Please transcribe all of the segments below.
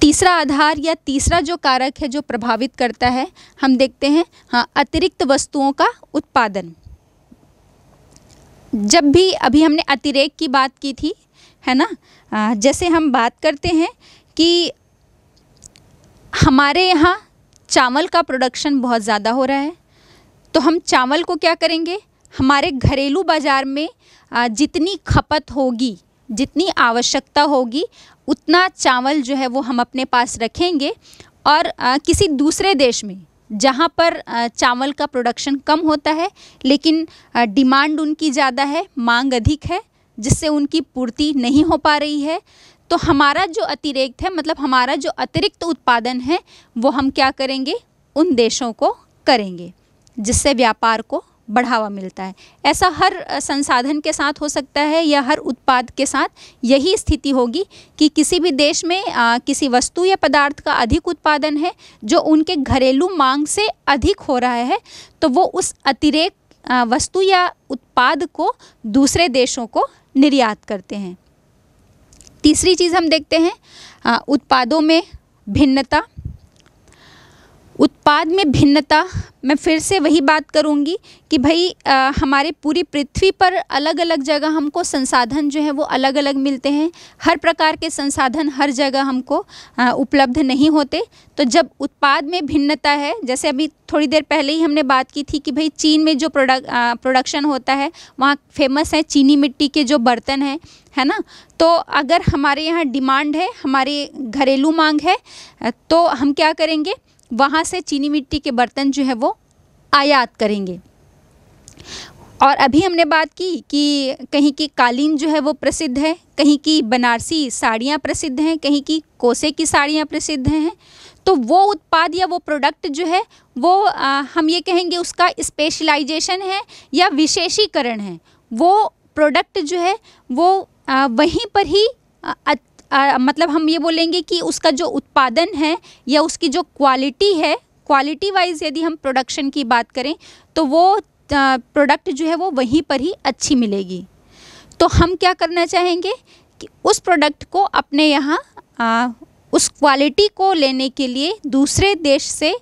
तीसरा आधार या तीसरा जो कारक है जो प्रभावित करता है हम देखते हैं हाँ अतिरिक्त वस्तुओं का उत्पादन जब भी अभी हमने अतिरेक की बात की थी है ना आ, जैसे हम बात करते हैं कि हमारे यहाँ चावल का प्रोडक्शन बहुत ज़्यादा हो रहा है तो हम चावल को क्या करेंगे हमारे घरेलू बाज़ार में जितनी खपत होगी जितनी आवश्यकता होगी उतना चावल जो है वो हम अपने पास रखेंगे और किसी दूसरे देश में जहाँ पर चावल का प्रोडक्शन कम होता है लेकिन डिमांड उनकी ज़्यादा है मांग अधिक है जिससे उनकी पूर्ति नहीं हो पा रही है तो हमारा जो अतिरिक्त है मतलब हमारा जो अतिरिक्त उत्पादन है वो हम क्या करेंगे उन देशों को करेंगे जिससे व्यापार को बढ़ावा मिलता है ऐसा हर संसाधन के साथ हो सकता है या हर उत्पाद के साथ यही स्थिति होगी कि किसी भी देश में आ, किसी वस्तु या पदार्थ का अधिक उत्पादन है जो उनके घरेलू मांग से अधिक हो रहा है तो वो उस अतिरेक वस्तु या उत्पाद को दूसरे देशों को निर्यात करते हैं तीसरी चीज़ हम देखते हैं आ, उत्पादों में भिन्नता उत्पाद में भिन्नता मैं फिर से वही बात करूँगी कि भाई आ, हमारे पूरी पृथ्वी पर अलग अलग जगह हमको संसाधन जो है वो अलग अलग मिलते हैं हर प्रकार के संसाधन हर जगह हमको उपलब्ध नहीं होते तो जब उत्पाद में भिन्नता है जैसे अभी थोड़ी देर पहले ही हमने बात की थी कि भाई चीन में जो प्रोडक प्रोडक्शन होता है वहाँ फेमस है चीनी मिट्टी के जो बर्तन हैं है ना तो अगर हमारे यहाँ डिमांड है हमारे घरेलू मांग है तो हम क्या करेंगे वहाँ से चीनी मिट्टी के बर्तन जो है वो आयात करेंगे और अभी हमने बात की कि कहीं की कालीन जो है वो प्रसिद्ध है कहीं की बनारसी साड़ियाँ प्रसिद्ध हैं कहीं की कोसे की साड़ियाँ प्रसिद्ध हैं तो वो उत्पाद या वो प्रोडक्ट जो है वो आ, हम ये कहेंगे उसका स्पेशलाइजेशन है या विशेषीकरण है वो प्रोडक्ट जो है वो आ, वहीं पर ही आ, मतलब हम ये बोलेंगे कि उसका जो उत्पादन है या उसकी जो क्वालिटी है क्वालिटी वाइज यदि हम प्रोडक्शन की बात करें तो वो प्रोडक्ट जो है वो वहीं पर ही अच्छी मिलेगी तो हम क्या करना चाहेंगे कि उस प्रोडक्ट को अपने यहाँ उस क्वालिटी को लेने के लिए दूसरे देश से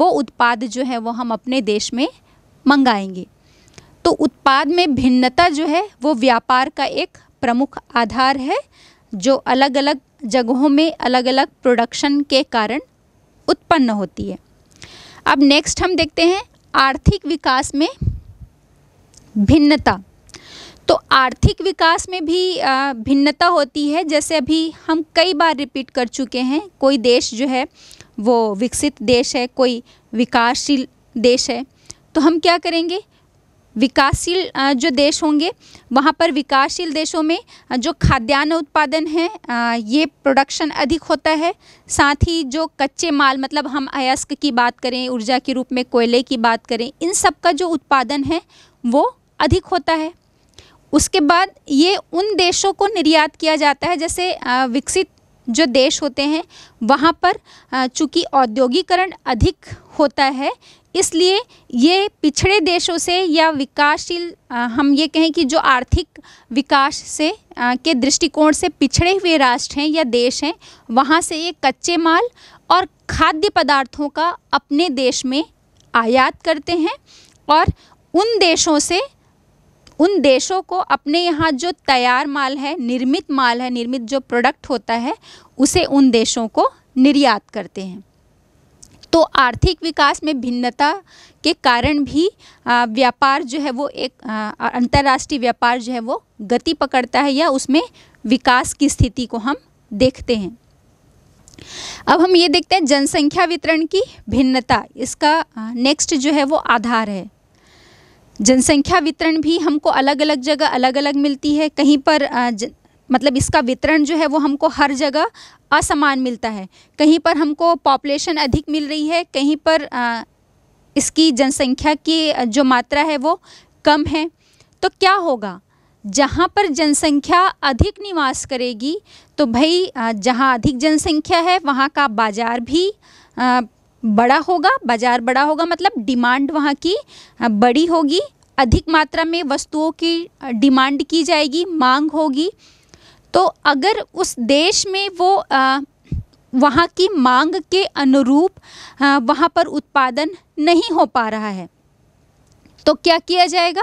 वो उत्पाद जो है वो हम अपने देश में मंगाएंगे तो उत्पाद में भिन्नता जो है वो व्यापार का एक प्रमुख आधार है जो अलग अलग जगहों में अलग अलग प्रोडक्शन के कारण उत्पन्न होती है अब नेक्स्ट हम देखते हैं आर्थिक विकास में भिन्नता तो आर्थिक विकास में भी भिन्नता होती है जैसे अभी हम कई बार रिपीट कर चुके हैं कोई देश जो है वो विकसित देश है कोई विकासशील देश है तो हम क्या करेंगे विकासशील जो देश होंगे वहाँ पर विकासशील देशों में जो खाद्यान्न उत्पादन है ये प्रोडक्शन अधिक होता है साथ ही जो कच्चे माल मतलब हम अयस्क की बात करें ऊर्जा के रूप में कोयले की बात करें इन सब का जो उत्पादन है वो अधिक होता है उसके बाद ये उन देशों को निर्यात किया जाता है जैसे विकसित जो देश होते हैं वहाँ पर चूँकि औद्योगिकरण अधिक होता है इसलिए ये पिछड़े देशों से या विकासशील हम ये कहें कि जो आर्थिक विकास से आ, के दृष्टिकोण से पिछड़े हुए राष्ट्र हैं या देश हैं वहाँ से ये कच्चे माल और खाद्य पदार्थों का अपने देश में आयात करते हैं और उन देशों से उन देशों को अपने यहाँ जो तैयार माल है निर्मित माल है निर्मित जो प्रोडक्ट होता है उसे उन देशों को निर्यात करते हैं तो आर्थिक विकास में भिन्नता के कारण भी व्यापार जो है वो एक अंतर्राष्ट्रीय व्यापार जो है वो गति पकड़ता है या उसमें विकास की स्थिति को हम देखते हैं अब हम ये देखते हैं जनसंख्या वितरण की भिन्नता इसका नेक्स्ट जो है वो आधार है जनसंख्या वितरण भी हमको अलग अलग जगह अलग अलग मिलती है कहीं पर मतलब इसका वितरण जो है वो हमको हर जगह असमान मिलता है कहीं पर हमको पॉपुलेशन अधिक मिल रही है कहीं पर आ, इसकी जनसंख्या की जो मात्रा है वो कम है तो क्या होगा जहाँ पर जनसंख्या अधिक निवास करेगी तो भाई जहाँ अधिक जनसंख्या है वहाँ का बाज़ार भी बड़ा होगा बाज़ार बड़ा होगा मतलब डिमांड वहाँ की बड़ी होगी अधिक मात्रा में वस्तुओं की डिमांड की जाएगी मांग होगी तो अगर उस देश में वो आ, वहाँ की मांग के अनुरूप वहाँ पर उत्पादन नहीं हो पा रहा है तो क्या किया जाएगा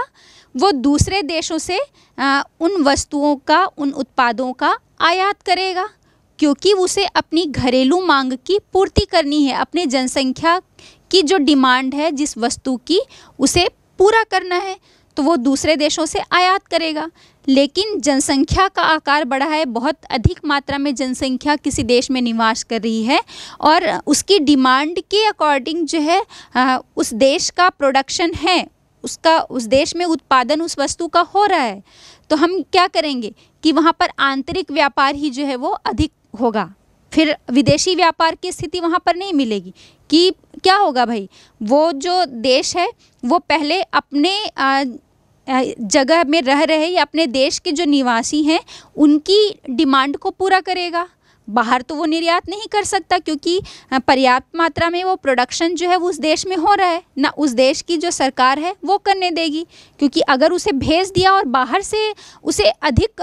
वो दूसरे देशों से आ, उन वस्तुओं का उन उत्पादों का आयात करेगा क्योंकि उसे अपनी घरेलू मांग की पूर्ति करनी है अपने जनसंख्या की जो डिमांड है जिस वस्तु की उसे पूरा करना है तो वो दूसरे देशों से आयात करेगा लेकिन जनसंख्या का आकार बढ़ा है बहुत अधिक मात्रा में जनसंख्या किसी देश में निवास कर रही है और उसकी डिमांड के अकॉर्डिंग जो है आ, उस देश का प्रोडक्शन है उसका उस देश में उत्पादन उस वस्तु का हो रहा है तो हम क्या करेंगे कि वहाँ पर आंतरिक व्यापार ही जो है वो अधिक होगा फिर विदेशी व्यापार की स्थिति वहाँ पर नहीं मिलेगी कि क्या होगा भाई वो जो देश है वो पहले अपने आ, जगह में रह रहे या अपने देश के जो निवासी हैं उनकी डिमांड को पूरा करेगा बाहर तो वो निर्यात नहीं कर सकता क्योंकि पर्याप्त मात्रा में वो प्रोडक्शन जो है वो उस देश में हो रहा है ना उस देश की जो सरकार है वो करने देगी क्योंकि अगर उसे भेज दिया और बाहर से उसे अधिक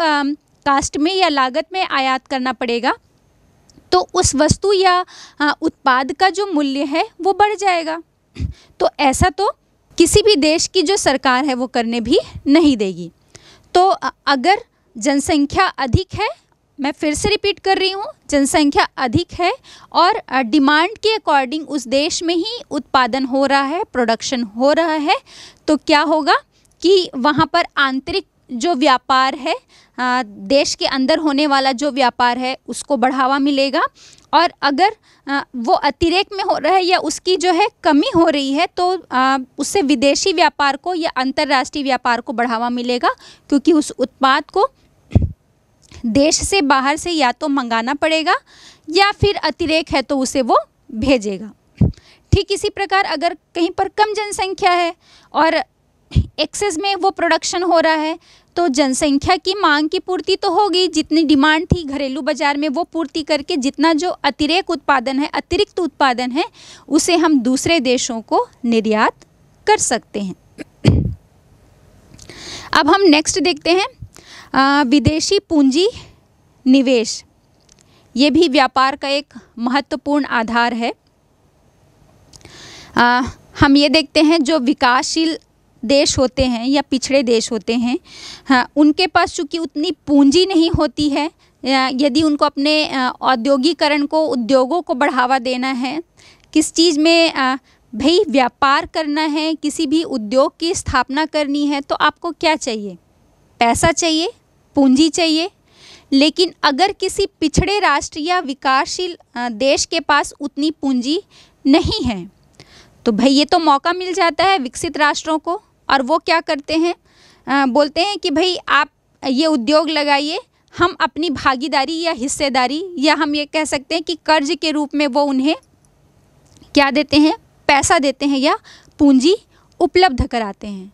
कास्ट में या लागत में आयात करना पड़ेगा तो उस वस्तु या उत्पाद का जो मूल्य है वो बढ़ जाएगा तो ऐसा तो किसी भी देश की जो सरकार है वो करने भी नहीं देगी तो अगर जनसंख्या अधिक है मैं फिर से रिपीट कर रही हूँ जनसंख्या अधिक है और डिमांड के अकॉर्डिंग उस देश में ही उत्पादन हो रहा है प्रोडक्शन हो रहा है तो क्या होगा कि वहाँ पर आंतरिक जो व्यापार है देश के अंदर होने वाला जो व्यापार है उसको बढ़ावा मिलेगा और अगर वो अतिरेक में हो रहा है या उसकी जो है कमी हो रही है तो उससे विदेशी व्यापार को या अंतर्राष्ट्रीय व्यापार को बढ़ावा मिलेगा क्योंकि उस उत्पाद को देश से बाहर से या तो मंगाना पड़ेगा या फिर अतिरेक है तो उसे वो भेजेगा ठीक इसी प्रकार अगर कहीं पर कम जनसंख्या है और एक्सेस में वो प्रोडक्शन हो रहा है तो जनसंख्या की मांग की पूर्ति तो होगी जितनी डिमांड थी घरेलू बाज़ार में वो पूर्ति करके जितना जो अतिरिक्त उत्पादन है अतिरिक्त उत्पादन है उसे हम दूसरे देशों को निर्यात कर सकते हैं अब हम नेक्स्ट देखते हैं आ, विदेशी पूंजी निवेश ये भी व्यापार का एक महत्वपूर्ण आधार है आ, हम ये देखते हैं जो विकासशील देश होते हैं या पिछड़े देश होते हैं हाँ उनके पास चूँकि उतनी पूंजी नहीं होती है यदि उनको अपने औद्योगिकरण को उद्योगों को बढ़ावा देना है किस चीज़ में भाई व्यापार करना है किसी भी उद्योग की स्थापना करनी है तो आपको क्या चाहिए पैसा चाहिए पूंजी चाहिए लेकिन अगर किसी पिछड़े राष्ट्र या विकासशील देश के पास उतनी पूंजी नहीं है तो भाई ये तो मौका मिल जाता है विकसित राष्ट्रों को और वो क्या करते हैं बोलते हैं कि भाई आप ये उद्योग लगाइए हम अपनी भागीदारी या हिस्सेदारी या हम ये कह सकते हैं कि कर्ज के रूप में वो उन्हें क्या देते हैं पैसा देते हैं या पूंजी उपलब्ध कराते हैं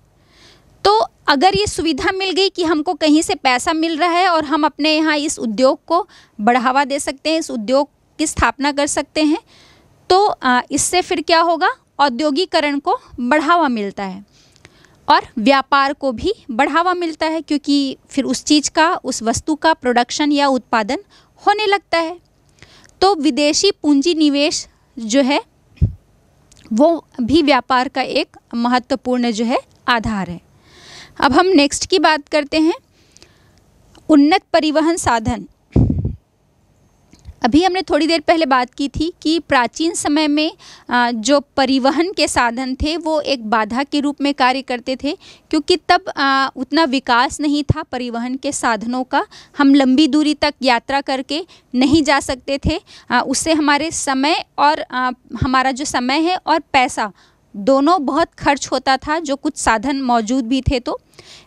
तो अगर ये सुविधा मिल गई कि हमको कहीं से पैसा मिल रहा है और हम अपने यहाँ इस उद्योग को बढ़ावा दे सकते हैं इस उद्योग की स्थापना कर सकते हैं तो इससे फिर क्या होगा औद्योगिकरण को बढ़ावा मिलता है और व्यापार को भी बढ़ावा मिलता है क्योंकि फिर उस चीज़ का उस वस्तु का प्रोडक्शन या उत्पादन होने लगता है तो विदेशी पूंजी निवेश जो है वो भी व्यापार का एक महत्वपूर्ण जो है आधार है अब हम नेक्स्ट की बात करते हैं उन्नत परिवहन साधन अभी हमने थोड़ी देर पहले बात की थी कि प्राचीन समय में जो परिवहन के साधन थे वो एक बाधा के रूप में कार्य करते थे क्योंकि तब उतना विकास नहीं था परिवहन के साधनों का हम लंबी दूरी तक यात्रा करके नहीं जा सकते थे उससे हमारे समय और हमारा जो समय है और पैसा दोनों बहुत खर्च होता था जो कुछ साधन मौजूद भी थे तो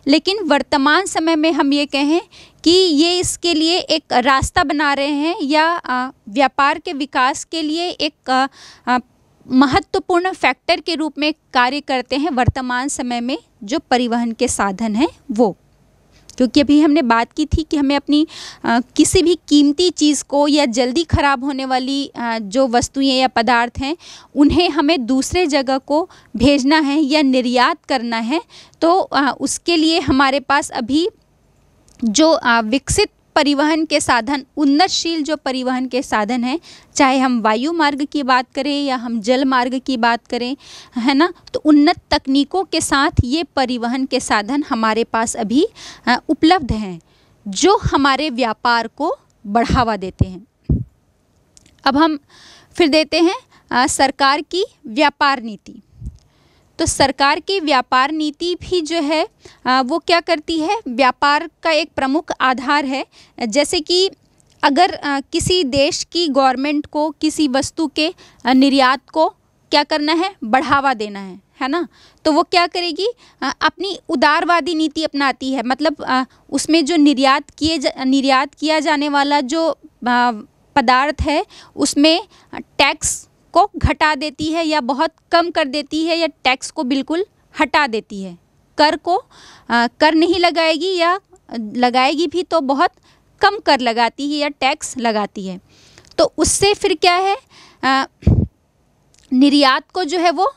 लेकिन वर्तमान समय में हम ये कहें कि ये इसके लिए एक रास्ता बना रहे हैं या व्यापार के विकास के लिए एक महत्वपूर्ण फैक्टर के रूप में कार्य करते हैं वर्तमान समय में जो परिवहन के साधन हैं वो क्योंकि अभी हमने बात की थी कि हमें अपनी आ, किसी भी कीमती चीज़ को या जल्दी ख़राब होने वाली आ, जो वस्तुएं या पदार्थ हैं उन्हें हमें दूसरे जगह को भेजना है या निर्यात करना है तो आ, उसके लिए हमारे पास अभी जो विकसित परिवहन के साधन उन्नतशील जो परिवहन के साधन हैं चाहे हम वायु मार्ग की बात करें या हम जल मार्ग की बात करें है ना तो उन्नत तकनीकों के साथ ये परिवहन के साधन हमारे पास अभी उपलब्ध हैं जो हमारे व्यापार को बढ़ावा देते हैं अब हम फिर देते हैं सरकार की व्यापार नीति तो सरकार की व्यापार नीति भी जो है वो क्या करती है व्यापार का एक प्रमुख आधार है जैसे कि अगर किसी देश की गवर्नमेंट को किसी वस्तु के निर्यात को क्या करना है बढ़ावा देना है है ना तो वो क्या करेगी अपनी उदारवादी नीति अपनाती है मतलब उसमें जो निर्यात किए निर्यात किया जाने वाला जो पदार्थ है उसमें टैक्स को घटा देती है या बहुत कम कर देती है या टैक्स को बिल्कुल हटा देती है कर को आ, कर नहीं लगाएगी या लगाएगी भी तो बहुत कम कर लगाती है या टैक्स लगाती है तो उससे फिर क्या है आ, निर्यात को जो है वो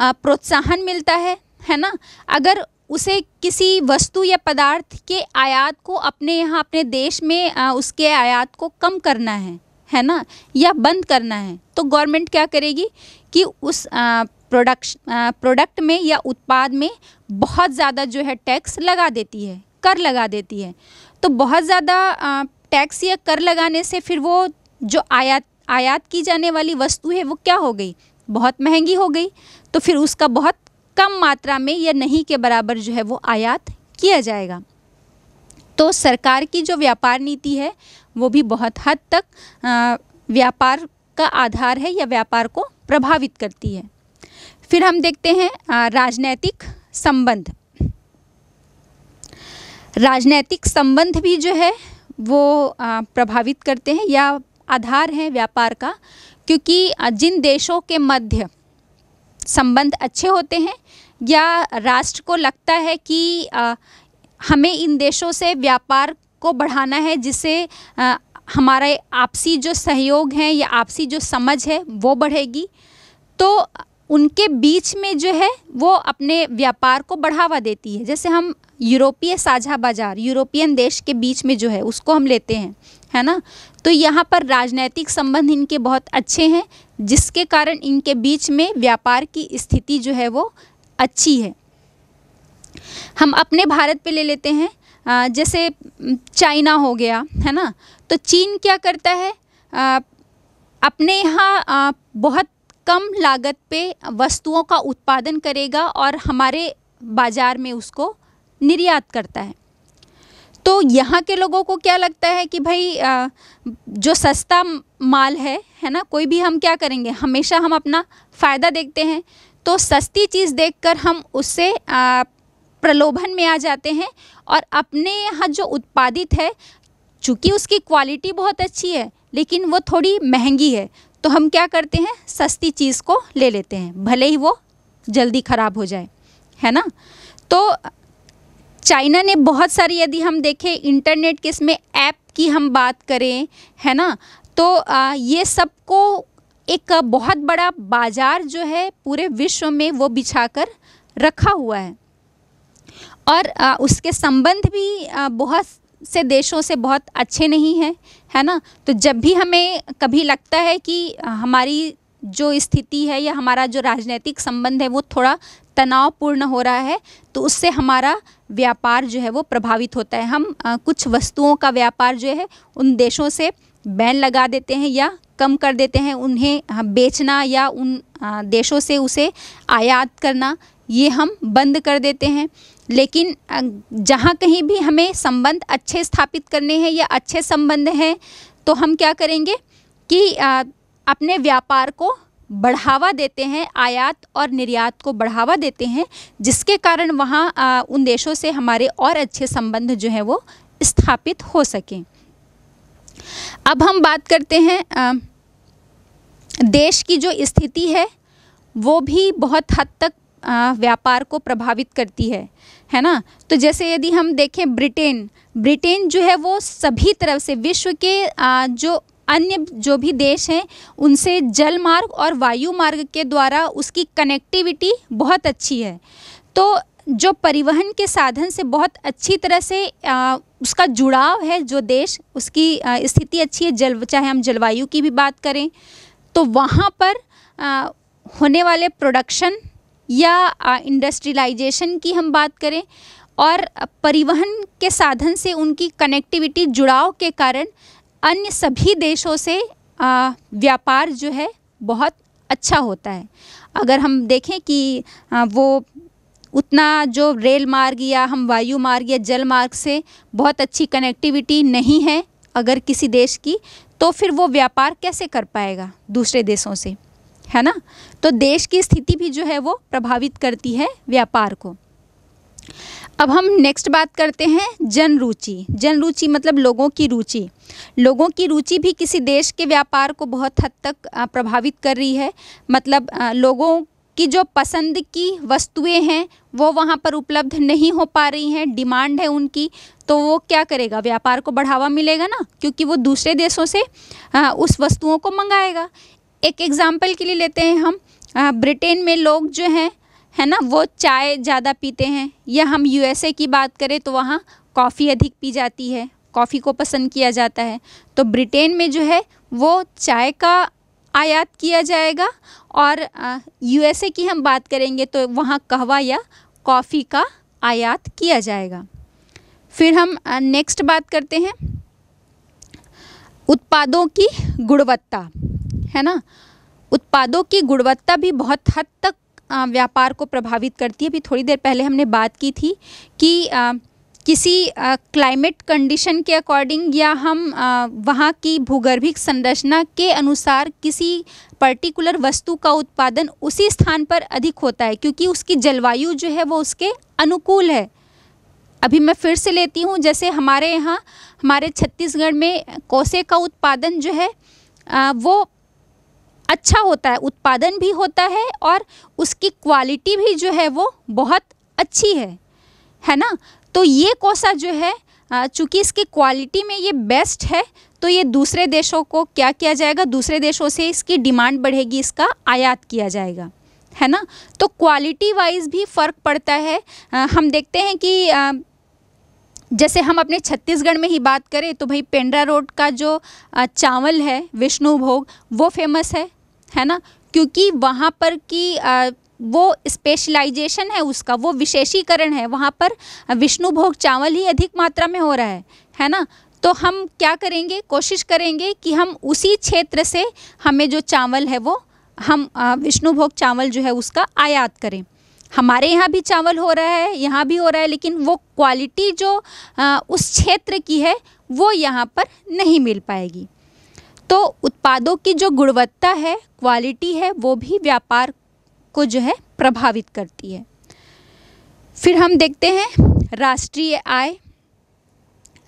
प्रोत्साहन मिलता है है ना अगर उसे किसी वस्तु या पदार्थ के आयात को अपने यहाँ अपने देश में आ, उसके आयात को कम करना है है ना या बंद करना है तो गवर्नमेंट क्या करेगी कि उस प्रोडक्श प्रोडक्ट में या उत्पाद में बहुत ज़्यादा जो है टैक्स लगा देती है कर लगा देती है तो बहुत ज़्यादा टैक्स या कर लगाने से फिर वो जो आयात आयात की जाने वाली वस्तु है वो क्या हो गई बहुत महंगी हो गई तो फिर उसका बहुत कम मात्रा में या नहीं के बराबर जो है वो आयात किया जाएगा तो सरकार की जो व्यापार नीति है वो भी बहुत हद तक व्यापार का आधार है या व्यापार को प्रभावित करती है फिर हम देखते हैं राजनैतिक संबंध राजनैतिक संबंध भी जो है वो प्रभावित करते हैं या आधार है व्यापार का क्योंकि जिन देशों के मध्य संबंध अच्छे होते हैं या राष्ट्र को लगता है कि हमें इन देशों से व्यापार को बढ़ाना है जिससे हमारा आपसी जो सहयोग है या आपसी जो समझ है वो बढ़ेगी तो उनके बीच में जो है वो अपने व्यापार को बढ़ावा देती है जैसे हम यूरोपीय साझा बाजार यूरोपियन देश के बीच में जो है उसको हम लेते हैं है ना तो यहाँ पर राजनैतिक संबंध इनके बहुत अच्छे हैं जिसके कारण इनके बीच में व्यापार की स्थिति जो है वो अच्छी है हम अपने भारत पे ले लेते हैं जैसे चाइना हो गया है ना तो चीन क्या करता है अपने यहाँ बहुत कम लागत पे वस्तुओं का उत्पादन करेगा और हमारे बाज़ार में उसको निर्यात करता है तो यहाँ के लोगों को क्या लगता है कि भाई जो सस्ता माल है है ना कोई भी हम क्या करेंगे हमेशा हम अपना फ़ायदा देखते हैं तो सस्ती चीज़ देखकर हम उससे प्रलोभन में आ जाते हैं और अपने यहाँ जो उत्पादित है चूँकि उसकी क्वालिटी बहुत अच्छी है लेकिन वो थोड़ी महंगी है तो हम क्या करते हैं सस्ती चीज़ को ले लेते हैं भले ही वो जल्दी ख़राब हो जाए है ना तो चाइना ने बहुत सारी यदि हम देखें इंटरनेट के इसमें ऐप की हम बात करें है ना तो आ, ये सबको एक बहुत बड़ा बाज़ार जो है पूरे विश्व में वो बिछाकर रखा हुआ है और उसके संबंध भी बहुत से देशों से बहुत अच्छे नहीं हैं है ना तो जब भी हमें कभी लगता है कि हमारी जो स्थिति है या हमारा जो राजनीतिक संबंध है वो थोड़ा तनावपूर्ण हो रहा है तो उससे हमारा व्यापार जो है वो प्रभावित होता है हम आ, कुछ वस्तुओं का व्यापार जो है उन देशों से बैन लगा देते हैं या कम कर देते हैं उन्हें बेचना या उन देशों से उसे आयात करना ये हम बंद कर देते हैं लेकिन जहाँ कहीं भी हमें संबंध अच्छे स्थापित करने हैं या अच्छे संबंध हैं तो हम क्या करेंगे कि अपने व्यापार को बढ़ावा देते हैं आयात और निर्यात को बढ़ावा देते हैं जिसके कारण वहाँ उन देशों से हमारे और अच्छे संबंध जो हैं वो स्थापित हो सकें अब हम बात करते हैं आ, देश की जो स्थिति है वो भी बहुत हद तक व्यापार को प्रभावित करती है है ना तो जैसे यदि हम देखें ब्रिटेन ब्रिटेन जो है वो सभी तरफ से विश्व के जो अन्य जो भी देश हैं उनसे जल मार्ग और वायु मार्ग के द्वारा उसकी कनेक्टिविटी बहुत अच्छी है तो जो परिवहन के साधन से बहुत अच्छी तरह से आ, उसका जुड़ाव है जो देश उसकी स्थिति अच्छी है जल चाहे हम जलवायु की भी बात करें तो वहाँ पर आ, होने वाले प्रोडक्शन या इंडस्ट्रियलाइजेशन की हम बात करें और परिवहन के साधन से उनकी कनेक्टिविटी जुड़ाव के कारण अन्य सभी देशों से आ, व्यापार जो है बहुत अच्छा होता है अगर हम देखें कि आ, वो उतना जो रेल मार्ग या हम वायु मार्ग या जल मार्ग से बहुत अच्छी कनेक्टिविटी नहीं है अगर किसी देश की तो फिर वो व्यापार कैसे कर पाएगा दूसरे देशों से है ना तो देश की स्थिति भी जो है वो प्रभावित करती है व्यापार को अब हम नेक्स्ट बात करते हैं जन रुचि जन रुचि मतलब लोगों की रुचि लोगों की रुचि भी किसी देश के व्यापार को बहुत हद तक प्रभावित कर रही है मतलब लोगों की जो पसंद की वस्तुएं हैं वो वहाँ पर उपलब्ध नहीं हो पा रही हैं डिमांड है उनकी तो वो क्या करेगा व्यापार को बढ़ावा मिलेगा ना क्योंकि वो दूसरे देशों से उस वस्तुओं को मंगाएगा एक एग्ज़ाम्पल के लिए लेते हैं हम ब्रिटेन में लोग जो हैं है ना वो चाय ज़्यादा पीते हैं या हम यूएसए की बात करें तो वहाँ कॉफ़ी अधिक पी जाती है कॉफ़ी को पसंद किया जाता है तो ब्रिटेन में जो है वो चाय का आयात किया जाएगा और यूएसए की हम बात करेंगे तो वहाँ कहवा या कॉफ़ी का आयात किया जाएगा फिर हम नेक्स्ट बात करते हैं उत्पादों की गुणवत्ता है ना उत्पादों की गुणवत्ता भी बहुत हद तक व्यापार को प्रभावित करती है अभी थोड़ी देर पहले हमने बात की थी कि आ, किसी क्लाइमेट कंडीशन के अकॉर्डिंग या हम वहाँ की भूगर्भिक संरचना के अनुसार किसी पर्टिकुलर वस्तु का उत्पादन उसी स्थान पर अधिक होता है क्योंकि उसकी जलवायु जो है वो उसके अनुकूल है अभी मैं फिर से लेती हूँ जैसे हमारे यहाँ हमारे छत्तीसगढ़ में कोसे का उत्पादन जो है आ, वो अच्छा होता है उत्पादन भी होता है और उसकी क्वालिटी भी जो है वो बहुत अच्छी है है ना तो ये कोसा जो है चूँकि इसकी क्वालिटी में ये बेस्ट है तो ये दूसरे देशों को क्या किया जाएगा दूसरे देशों से इसकी डिमांड बढ़ेगी इसका आयात किया जाएगा है ना तो क्वालिटी वाइज भी फ़र्क पड़ता है आ, हम देखते हैं कि आ, जैसे हम अपने छत्तीसगढ़ में ही बात करें तो भाई पेंड्रा रोड का जो चावल है विष्णु भोग वो फेमस है है ना क्योंकि वहाँ पर की आ, वो स्पेशलाइजेशन है उसका वो विशेषीकरण है वहाँ पर विष्णु भोग चावल ही अधिक मात्रा में हो रहा है है ना तो हम क्या करेंगे कोशिश करेंगे कि हम उसी क्षेत्र से हमें जो चावल है वो हम विष्णु भोग चावल जो है उसका आयात करें हमारे यहाँ भी चावल हो रहा है यहाँ भी हो रहा है लेकिन वो क्वालिटी जो उस क्षेत्र की है वो यहाँ पर नहीं मिल पाएगी तो उत्पादों की जो गुणवत्ता है क्वालिटी है वो भी व्यापार को जो है प्रभावित करती है फिर हम देखते हैं राष्ट्रीय आय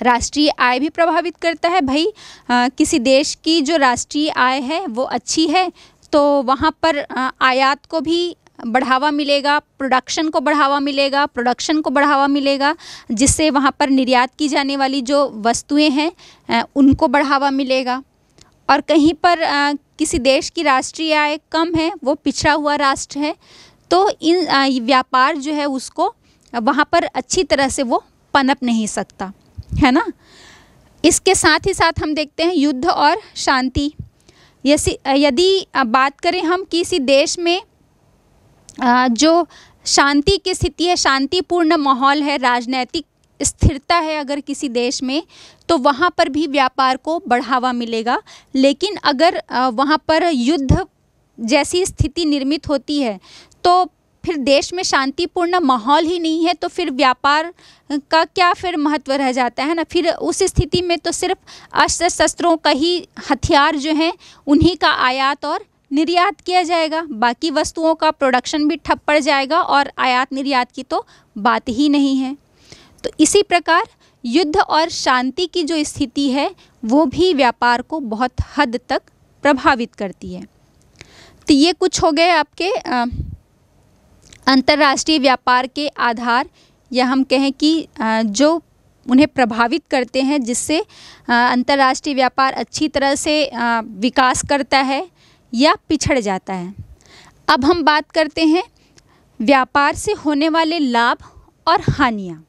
राष्ट्रीय आय भी प्रभावित करता है भाई आ, किसी देश की जो राष्ट्रीय आय है वो अच्छी है तो वहाँ पर आयात को भी बढ़ावा मिलेगा प्रोडक्शन को बढ़ावा मिलेगा प्रोडक्शन को बढ़ावा मिलेगा जिससे वहाँ पर निर्यात की जाने वाली जो वस्तुएं हैं उनको बढ़ावा मिलेगा और कहीं पर आ, किसी देश की राष्ट्रीय आय कम है वो पिछड़ा हुआ राष्ट्र है तो इन आ, व्यापार जो है उसको वहाँ पर अच्छी तरह से वो पनप नहीं सकता है ना इसके साथ ही साथ हम देखते हैं युद्ध और शांति यदि बात करें हम किसी देश में जो शांति की स्थिति है शांतिपूर्ण माहौल है राजनैतिक स्थिरता है अगर किसी देश में तो वहाँ पर भी व्यापार को बढ़ावा मिलेगा लेकिन अगर वहाँ पर युद्ध जैसी स्थिति निर्मित होती है तो फिर देश में शांतिपूर्ण माहौल ही नहीं है तो फिर व्यापार का क्या फिर महत्व रह जाता है ना फिर उस स्थिति में तो सिर्फ अस्त्र शस्त्रों का ही हथियार जो हैं उन्हीं का आयात और निर्यात किया जाएगा बाकी वस्तुओं का प्रोडक्शन भी ठप पड़ जाएगा और आयात निर्यात की तो बात ही नहीं है तो इसी प्रकार युद्ध और शांति की जो स्थिति है वो भी व्यापार को बहुत हद तक प्रभावित करती है तो ये कुछ हो गए आपके अंतर्राष्ट्रीय व्यापार के आधार या हम कहें कि जो उन्हें प्रभावित करते हैं जिससे अंतर्राष्ट्रीय व्यापार अच्छी तरह से विकास करता है या पिछड़ जाता है अब हम बात करते हैं व्यापार से होने वाले लाभ और हानियाँ